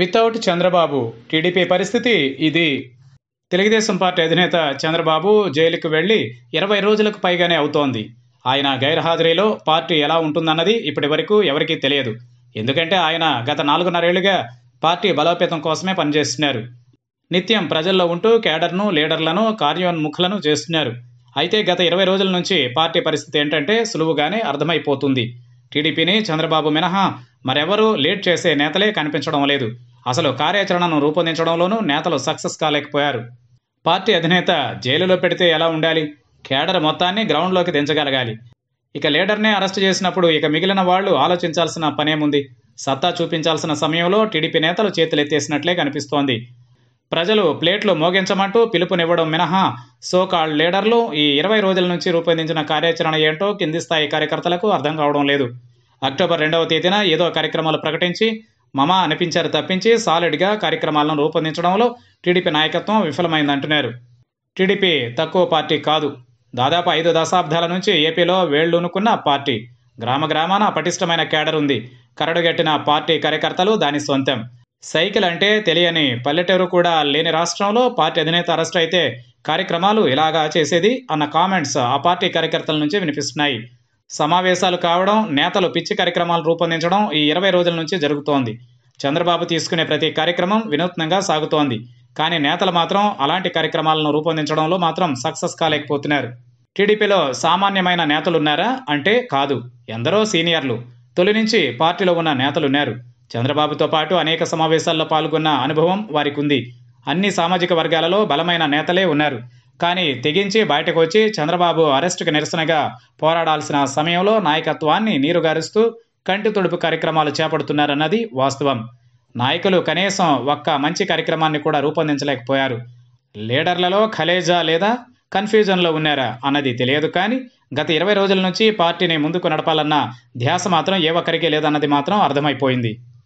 without Chandrababu TDP పరిస్థితి ఇది Telugu Desam party అధినేత చంద్రబాబు జైలుకు వెళ్లి ఇరవై రోజులకు పైగానే అవుతోంది ఆయన గైర్హాజరీలో పార్టీ ఎలా ఉంటుందన్నది ఇప్పటి వరకు ఎవరికీ తెలియదు ఎందుకంటే ఆయన గత నాలుగున్నరేళ్లుగా పార్టీ బలోపేతం కోసమే పనిచేస్తున్నారు నిత్యం ప్రజల్లో ఉంటూ కేడర్ను లీడర్లను కార్యోన్ముఖులను చేస్తున్నారు అయితే గత ఇరవై రోజుల నుంచి పార్టీ పరిస్థితి ఏంటంటే సులువుగానే అర్థమైపోతుంది టీడీపీని చంద్రబాబు మినహా మరెవరూ లీడ్ చేసే నేతలే కనిపించడం లేదు అసలు కార్యాచరణను రూపొందించడంలోనూ నేతలు సక్సెస్ కాలేకపోయారు పార్టీ అధినేత జైలులో పెడితే ఎలా ఉండాలి కేడర్ మొత్తాన్ని గ్రౌండ్లోకి దించగలగాలి ఇక లీడర్నే అరెస్ట్ చేసినప్పుడు ఇక మిగిలిన వాళ్ళు ఆలోచించాల్సిన పనేముంది సత్తా చూపించాల్సిన సమయంలో టీడీపీ నేతలు చేతులెత్తేసినట్లే కనిపిస్తోంది ప్రజలు ప్లేట్లు మోగించమంటూ పిలుపునివ్వడం మినహా కాల్ లీడర్లు ఈ ఇరవై రోజుల నుంచి రూపొందించిన కార్యాచరణ ఏంటో కింది స్థాయి కార్యకర్తలకు అర్థం కావడం లేదు అక్టోబర్ రెండవ తేదీన ఏదో కార్యక్రమాలు ప్రకటించి మమ అనిపించారు తప్పించి సాలిడ్గా కార్యక్రమాలను రూపొందించడంలో టీడీపీ నాయకత్వం విఫలమైందంటున్నారు టీడీపీ తక్కువ పార్టీ కాదు దాదాపు ఐదు దశాబ్దాల నుంచి ఏపీలో వేళ్లూనుకున్న పార్టీ గ్రామ గ్రామాన పటిష్టమైన కేడర్ ఉంది కరడుగట్టిన పార్టీ కార్యకర్తలు దాని సొంతం సైకిల్ అంటే తెలియని పల్లెటూరు కూడా లేని రాష్ట్రంలో పార్టీ అధినేత అరెస్ట్ అయితే కార్యక్రమాలు ఇలాగా చేసేది అన్న కామెంట్స్ ఆ పార్టీ కార్యకర్తల నుంచి వినిపిస్తున్నాయి సమావేశాలు కావడం నేతలు పిచ్చి కార్యక్రమాలు రూపొందించడం ఈ ఇరవై రోజుల నుంచి జరుగుతోంది చంద్రబాబు తీసుకునే ప్రతి కార్యక్రమం వినూత్నంగా సాగుతోంది కానీ నేతలు మాత్రం అలాంటి కార్యక్రమాలను రూపొందించడంలో మాత్రం సక్సెస్ కాలేకపోతున్నారు టీడీపీలో సామాన్యమైన నేతలున్నారా అంటే కాదు ఎందరో సీనియర్లు తొలి నుంచి పార్టీలో ఉన్న నేతలున్నారు చంద్రబాబుతో పాటు అనేక సమావేశాల్లో పాల్గొన్న అనుభవం వారికి ఉంది అన్ని సామాజిక వర్గాలలో బలమైన నేతలే ఉన్నారు కానీ తెగించి బయటకు వచ్చి చంద్రబాబు అరెస్టుకు నిరసనగా పోరాడాల్సిన సమయంలో నాయకత్వాన్ని నీరుగారుస్తూ కంటి తొడుపు కార్యక్రమాలు చేపడుతున్నారన్నది వాస్తవం నాయకులు కనీసం ఒక్క మంచి కార్యక్రమాన్ని కూడా రూపొందించలేకపోయారు లీడర్లలో ఖలేజా లేదా కన్ఫ్యూజన్లో ఉన్నారా అన్నది తెలియదు కానీ గత ఇరవై రోజుల నుంచి పార్టీని ముందుకు నడపాలన్న ధ్యాస మాత్రం ఏ ఒక్కరికీ లేదన్నది మాత్రం అర్థమైపోయింది